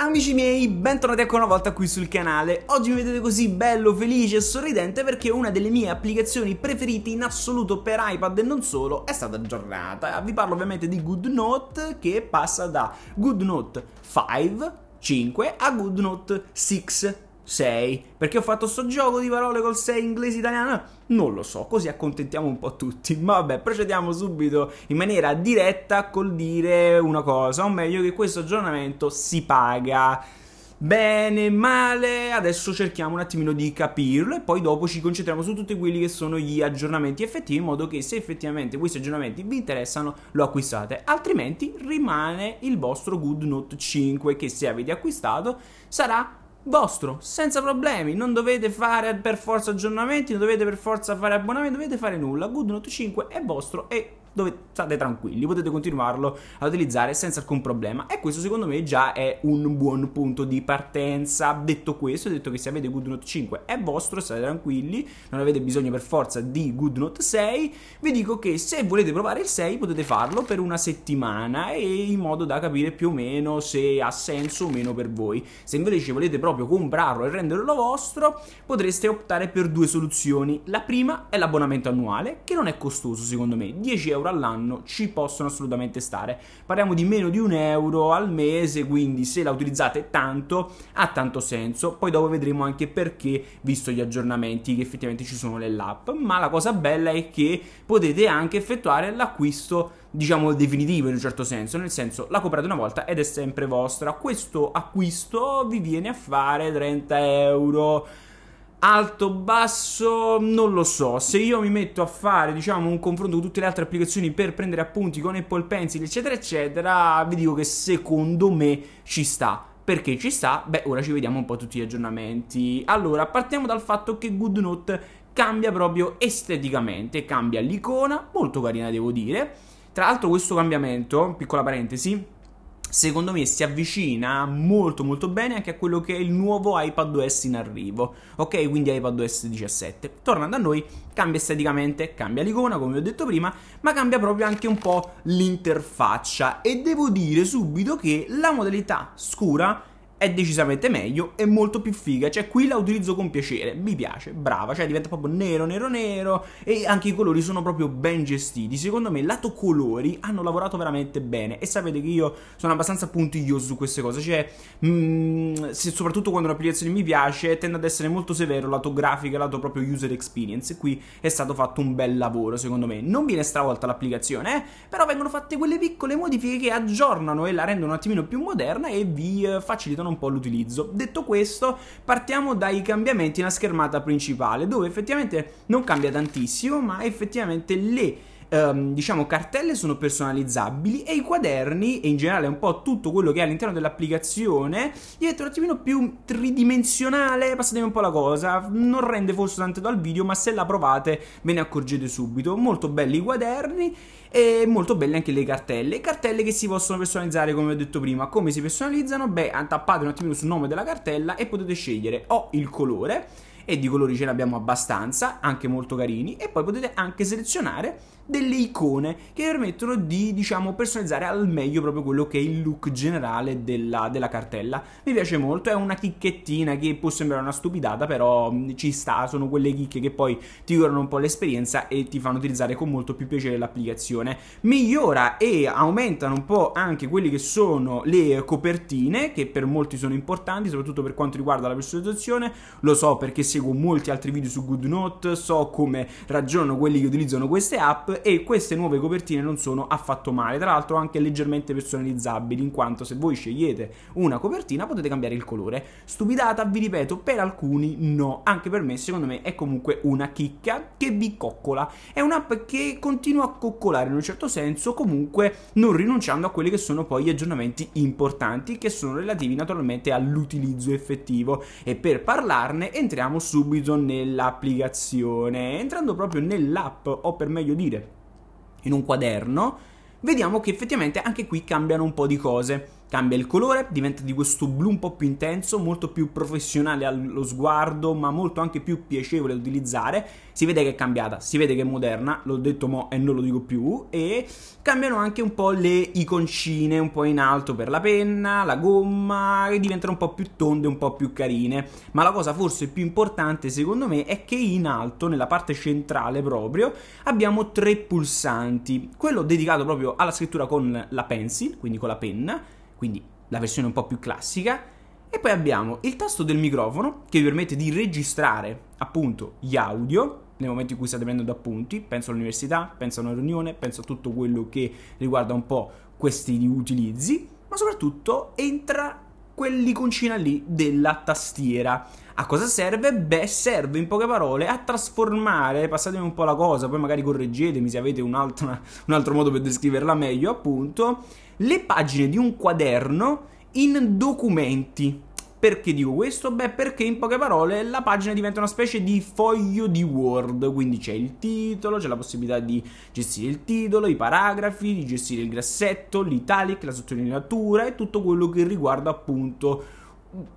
Amici miei, bentornati ancora una volta qui sul canale. Oggi mi vedete così bello, felice e sorridente perché una delle mie applicazioni preferite in assoluto per iPad e non solo è stata aggiornata. Eh, vi parlo ovviamente di GoodNote che passa da GoodNote 5 5 a GoodNote 6 6. Perché ho fatto sto gioco di parole col 6 inglese italiano? Non lo so, così accontentiamo un po' tutti. Ma vabbè, procediamo subito in maniera diretta col dire una cosa, o meglio che questo aggiornamento si paga bene, male, adesso cerchiamo un attimino di capirlo e poi dopo ci concentriamo su tutti quelli che sono gli aggiornamenti effettivi in modo che se effettivamente questi aggiornamenti vi interessano lo acquistate, altrimenti rimane il vostro GoodNote 5 che se avete acquistato sarà vostro, senza problemi. Non dovete fare per forza aggiornamenti, non dovete per forza fare abbonamenti, non dovete fare nulla. Good Note 5 è vostro e dove state tranquilli, potete continuarlo a utilizzare senza alcun problema. E questo secondo me già è un buon punto di partenza. Detto questo, detto che se avete GoodNote 5 è vostro, state tranquilli, non avete bisogno per forza di GoodNote 6. Vi dico che se volete provare il 6 potete farlo per una settimana e in modo da capire più o meno se ha senso o meno per voi. Se invece volete proprio comprarlo e renderlo vostro, potreste optare per due soluzioni. La prima è l'abbonamento annuale, che non è costoso secondo me, 10 euro euro all'anno ci possono assolutamente stare. Parliamo di meno di un euro al mese, quindi se la utilizzate tanto ha tanto senso. Poi dopo vedremo anche perché, visto gli aggiornamenti che effettivamente ci sono nell'app. Ma la cosa bella è che potete anche effettuare l'acquisto diciamo definitivo in un certo senso, nel senso la comprate una volta ed è sempre vostra. Questo acquisto vi viene a fare 30 euro Alto, basso, non lo so. Se io mi metto a fare, diciamo, un confronto con tutte le altre applicazioni per prendere appunti con Apple Pencil, eccetera, eccetera, vi dico che secondo me ci sta. Perché ci sta? Beh, ora ci vediamo un po' tutti gli aggiornamenti. Allora, partiamo dal fatto che GoodNote cambia proprio esteticamente, cambia l'icona, molto carina devo dire. Tra l'altro questo cambiamento, piccola parentesi, secondo me si avvicina molto molto bene anche a quello che è il nuovo iPadOS in arrivo, ok? Quindi iPadOS 17. Tornando a noi, cambia esteticamente, cambia l'icona come vi ho detto prima, ma cambia proprio anche un po' l'interfaccia e devo dire subito che la modalità scura è decisamente meglio, e molto più figa, cioè qui la utilizzo con piacere, mi piace, brava, cioè diventa proprio nero, nero, nero e anche i colori sono proprio ben gestiti, secondo me lato colori hanno lavorato veramente bene e sapete che io sono abbastanza puntiglioso su queste cose, cioè mh, mm, soprattutto quando un'applicazione mi piace tendo ad essere molto severo lato grafica, lato proprio user experience, qui è stato fatto un bel lavoro secondo me, non viene stravolta l'applicazione, eh, però vengono fatte quelle piccole modifiche che aggiornano e la rendono un attimino più moderna e vi eh, facilitano un po' l'utilizzo. Detto questo, partiamo dai cambiamenti nella schermata principale, dove effettivamente non cambia tantissimo, ma effettivamente le ehm, diciamo cartelle sono personalizzabili e i quaderni e in generale un po' tutto quello che è all'interno dell'applicazione diventa un attimino più tridimensionale, passatemi un po' la cosa, non rende forse tanto dal video, ma se la provate ve ne accorgete subito. Molto belli i quaderni e molto belle anche le cartelle. Cartelle che si possono personalizzare, come ho detto prima. Come si personalizzano? Beh, tappate un attimino sul nome della cartella e potete scegliere o il colore e di colori ce ne abbiamo abbastanza, anche molto carini, e poi potete anche selezionare delle icone che permettono di, diciamo, personalizzare al meglio proprio quello che è il look generale della, della cartella. Mi piace molto, è una chicchettina che può sembrare una stupidata, però mm, ci sta, sono quelle chicche che poi ti curano un po' l'esperienza e ti fanno utilizzare con molto più piacere l'applicazione. Migliora e aumentano un po' anche quelle che sono le copertine, che per molti sono importanti, soprattutto per quanto riguarda la personalizzazione. Lo so perché se seguo molti altri video su GoodNote, so come ragionano quelli che utilizzano queste app e queste nuove copertine non sono affatto male, tra l'altro anche leggermente personalizzabili, in quanto se voi scegliete una copertina potete cambiare il colore. Stupidata, vi ripeto, per alcuni no, anche per me secondo me è comunque una chicca che vi coccola. È un'app che continua a coccolare in un certo senso, comunque non rinunciando a quelli che sono poi gli aggiornamenti importanti che sono relativi naturalmente all'utilizzo effettivo e per parlarne entriamo subito nell'applicazione. Entrando proprio nell'app, o per meglio dire, in un quaderno, vediamo che effettivamente anche qui cambiano un po' di cose cambia il colore, diventa di questo blu un po' più intenso, molto più professionale allo sguardo, ma molto anche più piacevole da utilizzare. Si vede che è cambiata, si vede che è moderna, l'ho detto mo e non lo dico più. E cambiano anche un po' le iconcine, un po' in alto per la penna, la gomma, che diventano un po' più tonde, un po' più carine. Ma la cosa forse più importante secondo me è che in alto, nella parte centrale proprio, abbiamo tre pulsanti. Quello dedicato proprio alla scrittura con la pencil, quindi con la penna quindi la versione un po' più classica. E poi abbiamo il tasto del microfono che vi permette di registrare appunto gli audio nel momento in cui state prendendo appunti, penso all'università, penso a una riunione, penso a tutto quello che riguarda un po' questi utilizzi, ma soprattutto entra quell'iconcina lì della tastiera. A cosa serve? Beh, serve in poche parole a trasformare, passatemi un po' la cosa, poi magari correggetemi se avete un altro, un altro modo per descriverla meglio, appunto, le pagine di un quaderno in documenti. Perché dico questo? Beh, perché in poche parole la pagina diventa una specie di foglio di Word, quindi c'è il titolo, c'è la possibilità di gestire il titolo, i paragrafi, di gestire il grassetto, l'italic, la sottolineatura e tutto quello che riguarda appunto,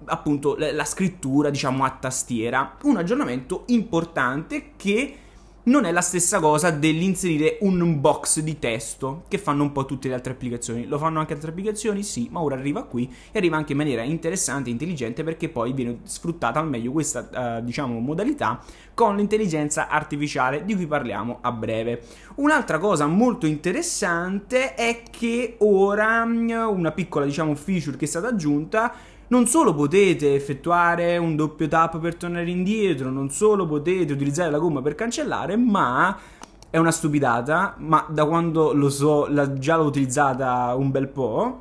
appunto la scrittura, diciamo a tastiera. Un aggiornamento importante che non è la stessa cosa dell'inserire un box di testo che fanno un po' tutte le altre applicazioni. Lo fanno anche altre applicazioni? Sì, ma ora arriva qui e arriva anche in maniera interessante e intelligente perché poi viene sfruttata al meglio questa eh, diciamo modalità con l'intelligenza artificiale di cui parliamo a breve. Un'altra cosa molto interessante è che ora mm, una piccola diciamo feature che è stata aggiunta non solo potete effettuare un doppio tap per tornare indietro, non solo potete utilizzare la gomma per cancellare, ma è una stupidata, ma da quando lo so, la, già l'ho utilizzata un bel po'.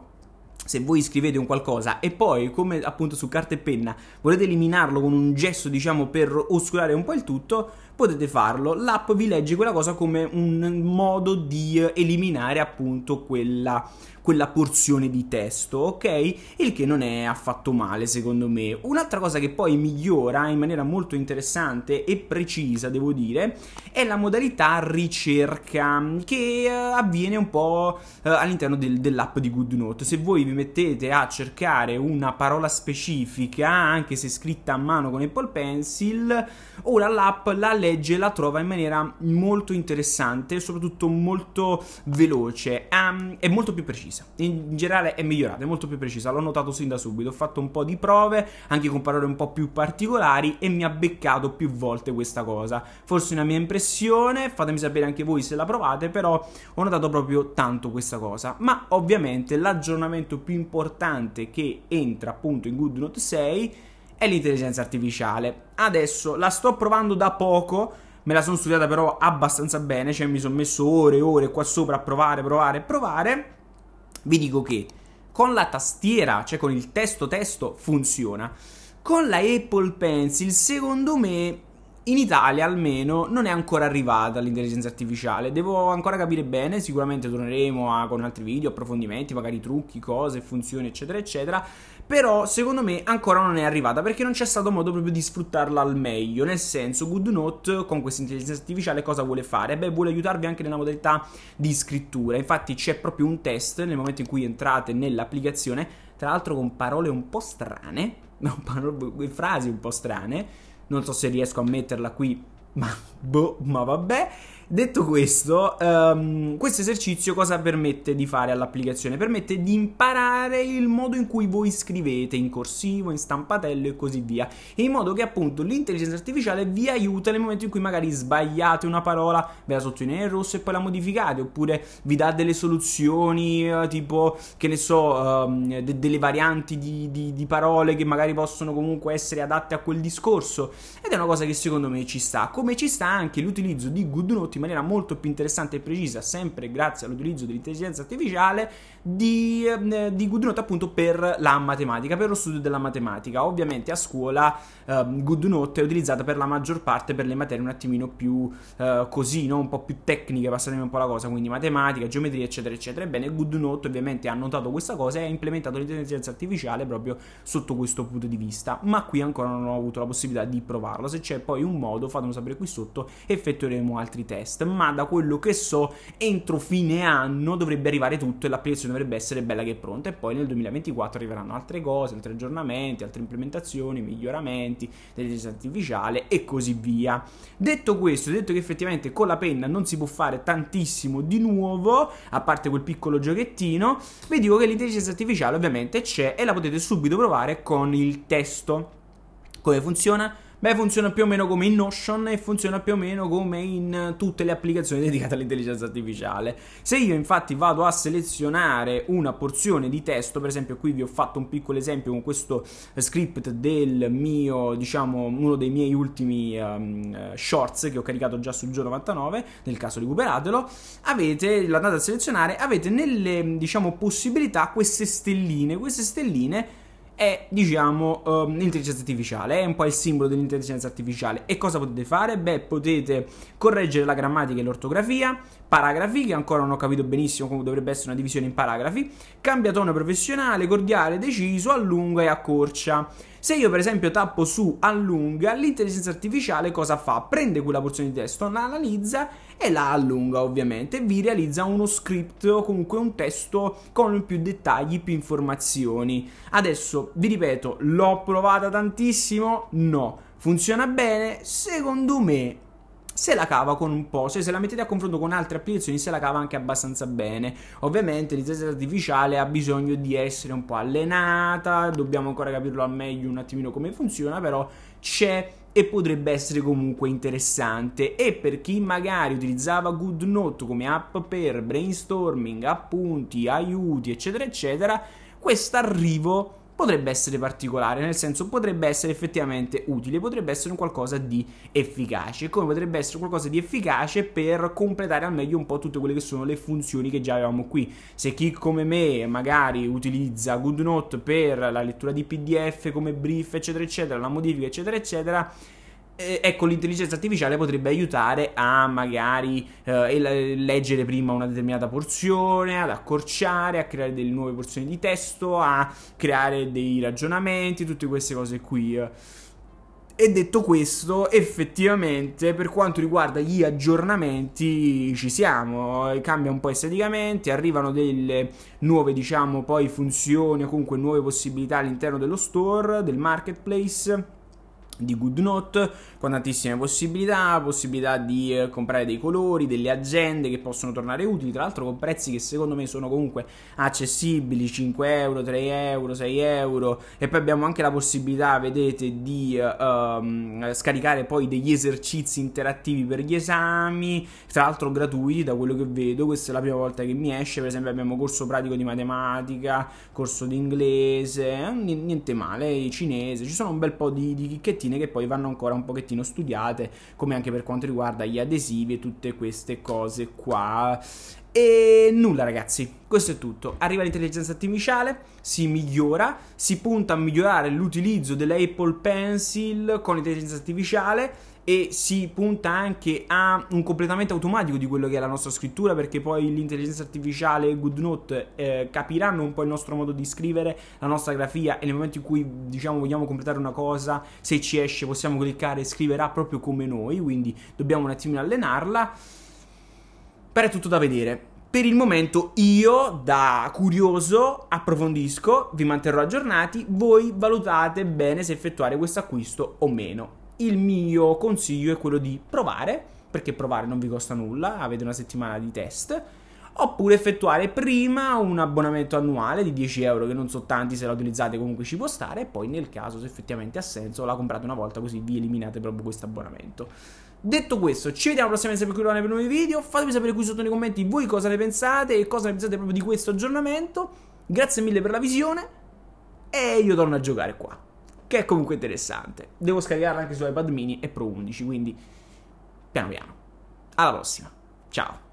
Se voi scrivete un qualcosa e poi, come appunto su carta e penna, volete eliminarlo con un gesto, diciamo, per oscurare un po' il tutto, potete farlo. L'app vi legge quella cosa come un modo di eliminare appunto quella, quella porzione di testo, ok? Il che non è affatto male secondo me. Un'altra cosa che poi migliora in maniera molto interessante e precisa, devo dire, è la modalità ricerca che eh, avviene un po' eh, all'interno del, dell'app di GoodNote. Se voi vi mettete a cercare una parola specifica, anche se scritta a mano con Apple Pencil, ora l'app la legge e la trova in maniera molto interessante e soprattutto molto veloce. Um, è molto più precisa precisa. In generale è migliorata, è molto più precisa, l'ho notato sin da subito, ho fatto un po' di prove, anche con parole un po' più particolari e mi ha beccato più volte questa cosa. Forse è una mia impressione, fatemi sapere anche voi se la provate, però ho notato proprio tanto questa cosa. Ma ovviamente l'aggiornamento più importante che entra appunto in GoodNote 6 è l'intelligenza artificiale. Adesso la sto provando da poco, me la sono studiata però abbastanza bene, cioè mi sono messo ore e ore qua sopra a provare, provare, provare vi dico che con la tastiera, cioè con il testo testo, funziona. Con la Apple Pencil, secondo me, in Italia almeno, non è ancora arrivata l'intelligenza artificiale. Devo ancora capire bene, sicuramente torneremo a, con altri video, approfondimenti, magari trucchi, cose, funzioni, eccetera, eccetera. Però secondo me ancora non è arrivata perché non c'è stato modo proprio di sfruttarla al meglio. Nel senso, GoodNote con questa intelligenza artificiale cosa vuole fare? Beh, vuole aiutarvi anche nella modalità di scrittura. Infatti c'è proprio un test nel momento in cui entrate nell'applicazione, tra l'altro con parole un po' strane, no, boh, frasi un po' strane. Non so se riesco a metterla qui, ma boh, ma vabbè. Detto questo, um, questo esercizio cosa permette di fare all'applicazione? Permette di imparare il modo in cui voi scrivete in corsivo, in stampatello e così via, in modo che appunto l'intelligenza artificiale vi aiuta nel momento in cui magari sbagliate una parola, ve la sottolineate in rosso e poi la modificate, oppure vi dà delle soluzioni eh, tipo, che ne so, um, de- delle varianti di, di, di parole che magari possono comunque essere adatte a quel discorso. Ed è una cosa che secondo me ci sta, come ci sta anche l'utilizzo di GoodNote in maniera molto più interessante e precisa, sempre grazie all'utilizzo dell'intelligenza artificiale, di, eh, di Goodnote appunto per la matematica, per lo studio della matematica. Ovviamente a scuola eh, Goodnote è utilizzata per la maggior parte per le materie un attimino più eh, così, no? un po' più tecniche, passatemi un po' la cosa, quindi matematica, geometria, eccetera, eccetera. Ebbene, Goodnote ovviamente ha notato questa cosa e ha implementato l'intelligenza artificiale proprio sotto questo punto di vista, ma qui ancora non ho avuto la possibilità di provarlo. Se c'è poi un modo, fatemelo sapere qui sotto, effettueremo altri test test, ma da quello che so entro fine anno dovrebbe arrivare tutto e l'applicazione dovrebbe essere bella che è pronta e poi nel 2024 arriveranno altre cose, altri aggiornamenti, altre implementazioni, miglioramenti dell'intelligenza artificiale e così via. Detto questo, detto che effettivamente con la penna non si può fare tantissimo di nuovo, a parte quel piccolo giochettino, vi dico che l'intelligenza artificiale ovviamente c'è e la potete subito provare con il testo. Come funziona? Beh, funziona più o meno come in Notion e funziona più o meno come in tutte le applicazioni dedicate all'intelligenza artificiale. Se io infatti vado a selezionare una porzione di testo, per esempio qui vi ho fatto un piccolo esempio con questo script del mio, diciamo, uno dei miei ultimi um, shorts che ho caricato già sul giorno 99, nel caso recuperatelo, avete, l'andate a selezionare, avete nelle, diciamo, possibilità queste stelline, queste stelline è, diciamo, um, l'intelligenza artificiale, è un po' il simbolo dell'intelligenza artificiale. E cosa potete fare? Beh, potete correggere la grammatica e l'ortografia, paragrafi, che ancora non ho capito benissimo come dovrebbe essere una divisione in paragrafi, cambia tono professionale, cordiale, deciso, allunga e accorcia. Se io per esempio tappo su allunga, l'intelligenza artificiale cosa fa? Prende quella porzione di testo, la analizza e la allunga ovviamente e vi realizza uno script o comunque un testo con più dettagli, più informazioni. Adesso vi ripeto, l'ho provata tantissimo? No. Funziona bene? Secondo me se la cava con un po', cioè se la mettete a confronto con altre applicazioni se la cava anche abbastanza bene. Ovviamente l'intelligenza artificiale ha bisogno di essere un po' allenata, dobbiamo ancora capirlo al meglio un attimino come funziona, però c'è e potrebbe essere comunque interessante e per chi magari utilizzava GoodNote come app per brainstorming, appunti, aiuti, eccetera eccetera, questo arrivo potrebbe essere particolare, nel senso potrebbe essere effettivamente utile, potrebbe essere un qualcosa di efficace, come potrebbe essere qualcosa di efficace per completare al meglio un po' tutte quelle che sono le funzioni che già avevamo qui. Se chi come me magari utilizza GoodNote per la lettura di PDF come brief, eccetera, eccetera, la modifica, eccetera, eccetera, eh, ecco, l'intelligenza artificiale potrebbe aiutare a magari eh, leggere prima una determinata porzione, ad accorciare, a creare delle nuove porzioni di testo, a creare dei ragionamenti, tutte queste cose qui. E detto questo, effettivamente per quanto riguarda gli aggiornamenti ci siamo, eh, cambia un po' esteticamente, arrivano delle nuove diciamo poi funzioni o comunque nuove possibilità all'interno dello store, del marketplace di GoodNote con tantissime possibilità, possibilità di eh, comprare dei colori, delle agende che possono tornare utili, tra l'altro con prezzi che secondo me sono comunque accessibili, 5 euro, 3 euro, 6 euro e poi abbiamo anche la possibilità, vedete, di um, scaricare poi degli esercizi interattivi per gli esami, tra l'altro gratuiti da quello che vedo, questa è la prima volta che mi esce, per esempio abbiamo corso pratico di matematica, corso di inglese, niente male, cinese, ci sono un bel po' di, di chicchettine cosettine che poi vanno ancora un pochettino studiate, come anche per quanto riguarda gli adesivi e tutte queste cose qua. E nulla ragazzi, questo è tutto. Arriva l'intelligenza artificiale, si migliora, si punta a migliorare l'utilizzo delle Apple Pencil con l'intelligenza artificiale e si punta anche a un completamento automatico di quello che è la nostra scrittura perché poi l'intelligenza artificiale e GoodNote eh, capiranno un po' il nostro modo di scrivere, la nostra grafia e nel momento in cui diciamo vogliamo completare una cosa, se ci esce possiamo cliccare e scriverà proprio come noi, quindi dobbiamo un attimino allenarla. Però è tutto da vedere. Per il momento io, da curioso, approfondisco, vi manterrò aggiornati, voi valutate bene se effettuare questo acquisto o meno il mio consiglio è quello di provare, perché provare non vi costa nulla, avete una settimana di test, oppure effettuare prima un abbonamento annuale di 10 euro, che non so tanti, se la utilizzate comunque ci può stare, e poi nel caso se effettivamente ha senso la comprate una volta così vi eliminate proprio questo abbonamento. Detto questo, ci vediamo prossimamente prossima qui per nuovi video, fatemi sapere qui sotto nei commenti voi cosa ne pensate e cosa ne pensate proprio di questo aggiornamento, grazie mille per la visione e io torno a giocare qua che è comunque interessante. Devo scaricarla anche su iPad mini e Pro 11, quindi piano piano. Alla prossima, ciao!